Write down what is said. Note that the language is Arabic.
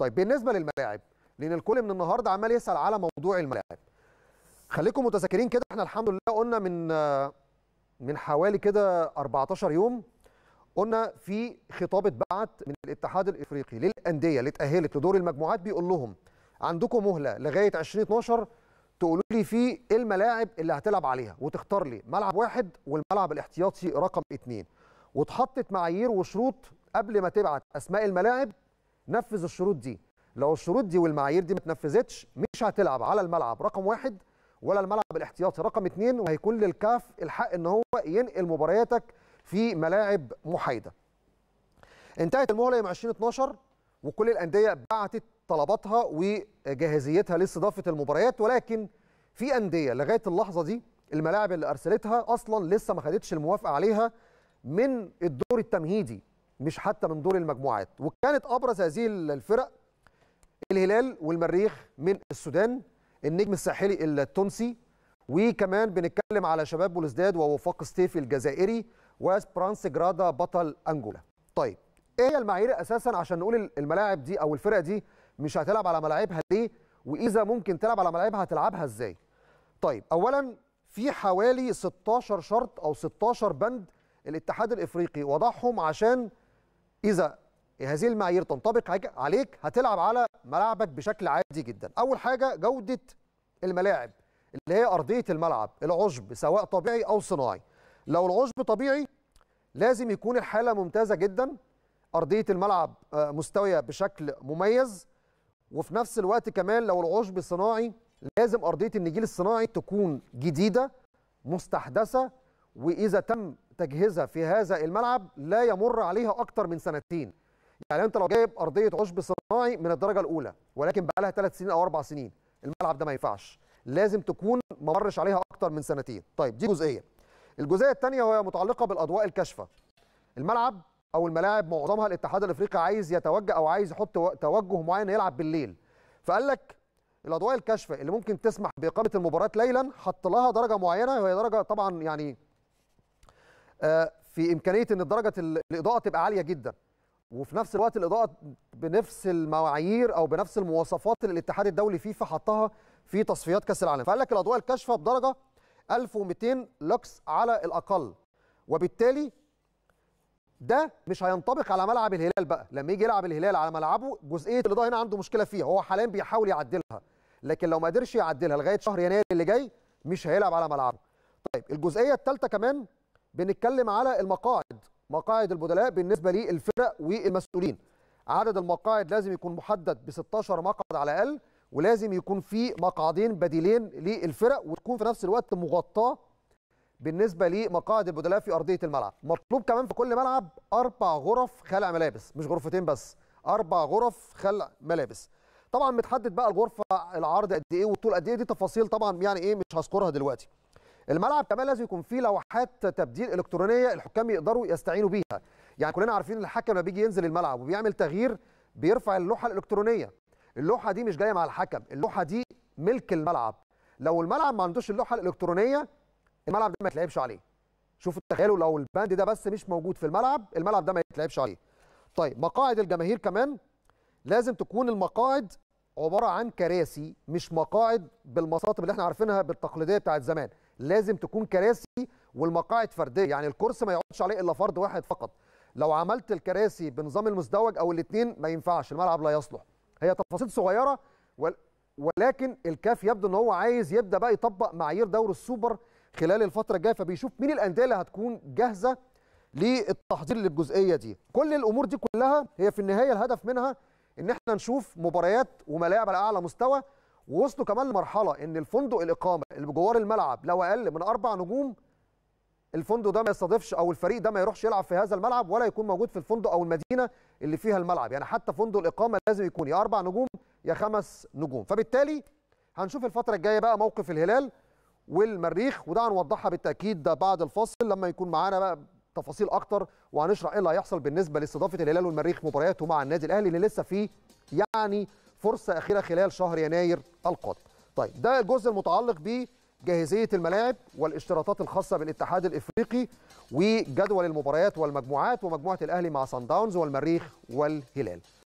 طيب بالنسبه للملاعب لان الكل من النهارده عمال يسال على موضوع الملاعب خليكم متذكرين كده احنا الحمد لله قلنا من من حوالي كده 14 يوم قلنا في خطاب اتبعت من الاتحاد الافريقي للانديه اللي اتاهلت لدور المجموعات بيقول لهم عندكم مهله لغايه 2012 تقولوا لي فيه الملاعب اللي هتلعب عليها وتختار لي ملعب واحد والملعب الاحتياطي رقم اثنين واتحطت معايير وشروط قبل ما تبعت اسماء الملاعب نفذ الشروط دي لو الشروط دي والمعايير دي ما اتنفذتش مش هتلعب على الملعب رقم واحد ولا الملعب الاحتياطي رقم اثنين وهيكون للكاف الحق ان هو ينقل مبارياتك في ملاعب محايده. انتهت المهله يوم 2012 وكل الانديه بعتت طلباتها وجاهزيتها لاستضافه المباريات ولكن في انديه لغايه اللحظه دي الملاعب اللي ارسلتها اصلا لسه ما خدتش الموافقه عليها من الدور التمهيدي مش حتى من دور المجموعات وكانت ابرز هذه الفرق الهلال والمريخ من السودان النجم الساحلي التونسي وكمان بنتكلم على شباب بولزداد ووفاق ستيفي الجزائري واسبرانس جرادا بطل انجولا طيب ايه هي المعايير اساسا عشان نقول الملاعب دي او الفرق دي مش هتلعب على ملاعبها ليه واذا ممكن تلعب على ملاعبها هتلعبها ازاي طيب اولا في حوالي 16 شرط او 16 بند الاتحاد الافريقي وضعهم عشان اذا هذه المعايير تنطبق عليك هتلعب على ملاعبك بشكل عادي جدا اول حاجه جوده الملاعب اللي هي ارضيه الملعب العشب سواء طبيعي او صناعي لو العشب طبيعي لازم يكون الحاله ممتازه جدا ارضيه الملعب آه، مستويه بشكل مميز وفي نفس الوقت كمان لو العشب صناعي لازم ارضيه النجيل الصناعي تكون جديده مستحدثه واذا تم تجهيزها في هذا الملعب لا يمر عليها اكتر من سنتين يعني انت لو جايب ارضيه عشب صناعي من الدرجه الاولى ولكن بقى لها ثلاث سنين او اربع سنين الملعب ده ما ينفعش لازم تكون ما مرش عليها اكتر من سنتين طيب دي جزئيه الجزئيه الثانيه وهي متعلقه بالاضواء الكاشفه الملعب او الملاعب معظمها الاتحاد الافريقي عايز يتوجه او عايز يحط توجه معين يلعب بالليل فقال لك الاضواء الكاشفه اللي ممكن تسمح باقامه المباراه ليلا حط لها درجه معينه وهي درجه طبعا يعني آه، في امكانيه ان درجه الاضاءه تبقى عاليه جدا وفي نفس الوقت الاضاءه بنفس المعايير او بنفس المواصفات اللي الاتحاد الدولي فيفا حطها في تصفيات كاس العالم فقال لك الاضواء الكاشفه بدرجه 1200 لوكس على الاقل وبالتالي ده مش هينطبق على ملعب الهلال بقى لما يجي يلعب الهلال على ملعبه جزئيه الاضاءه هنا عنده مشكله فيها هو حاليا بيحاول يعدلها لكن لو ما قدرش يعدلها لغايه شهر يناير اللي جاي مش هيلعب على ملعبه طيب الجزئيه الثالثه كمان بنتكلم على المقاعد مقاعد البدلاء بالنسبه للفرق والمسؤولين عدد المقاعد لازم يكون محدد ب 16 مقعد على الاقل ولازم يكون في مقعدين بديلين للفرق وتكون في نفس الوقت مغطاه بالنسبه لمقاعد البدلاء في ارضيه الملعب مطلوب كمان في كل ملعب اربع غرف خلع ملابس مش غرفتين بس اربع غرف خلع ملابس طبعا متحدد بقى الغرفه العرض قد ايه والطول قد ايه دي تفاصيل طبعا يعني ايه مش هذكرها دلوقتي الملعب كمان لازم يكون فيه لوحات تبديل الكترونيه الحكام يقدروا يستعينوا بيها يعني كلنا عارفين الحكم لما بيجي ينزل الملعب وبيعمل تغيير بيرفع اللوحه الالكترونيه اللوحه دي مش جايه مع الحكم اللوحه دي ملك الملعب لو الملعب ما عندوش اللوحه الالكترونيه الملعب ده ما يتلعبش عليه شوفوا تخيلوا لو الباند ده بس مش موجود في الملعب الملعب ده ما يتلعبش عليه طيب مقاعد الجماهير كمان لازم تكون المقاعد عباره عن كراسي مش مقاعد بالمصاطب اللي احنا عارفينها بالتقليديه بتاعت زمان لازم تكون كراسي والمقاعد فرديه يعني الكرسي ما يقعدش عليه الا فرد واحد فقط لو عملت الكراسي بنظام المزدوج او الاثنين ما ينفعش الملعب لا يصلح هي تفاصيل صغيره ولكن الكاف يبدو ان هو عايز يبدا بقى يطبق معايير دوري السوبر خلال الفتره الجايه فبيشوف مين الانديه اللي هتكون جاهزه للتحضير للجزئيه دي كل الامور دي كلها هي في النهايه الهدف منها ان احنا نشوف مباريات وملاعب على اعلى مستوى ووصلوا كمان لمرحله ان الفندق الاقامه اللي بجوار الملعب لو اقل من اربع نجوم الفندق ده ما يستضيفش او الفريق ده ما يروحش يلعب في هذا الملعب ولا يكون موجود في الفندق او المدينه اللي فيها الملعب يعني حتى فندق الاقامه لازم يكون يا اربع نجوم يا خمس نجوم فبالتالي هنشوف الفتره الجايه بقى موقف الهلال والمريخ وده هنوضحها بالتاكيد ده بعد الفصل لما يكون معانا بقى تفاصيل اكتر وهنشرح ايه اللي هيحصل بالنسبه لاستضافه الهلال والمريخ مبارياته مع النادي الاهلي اللي لسه فيه يعني فرصه اخيره خلال شهر يناير القادم. طيب ده الجزء المتعلق بجاهزيه الملاعب والاشتراطات الخاصه بالاتحاد الافريقي وجدول المباريات والمجموعات ومجموعه الاهلي مع سان داونز والمريخ والهلال.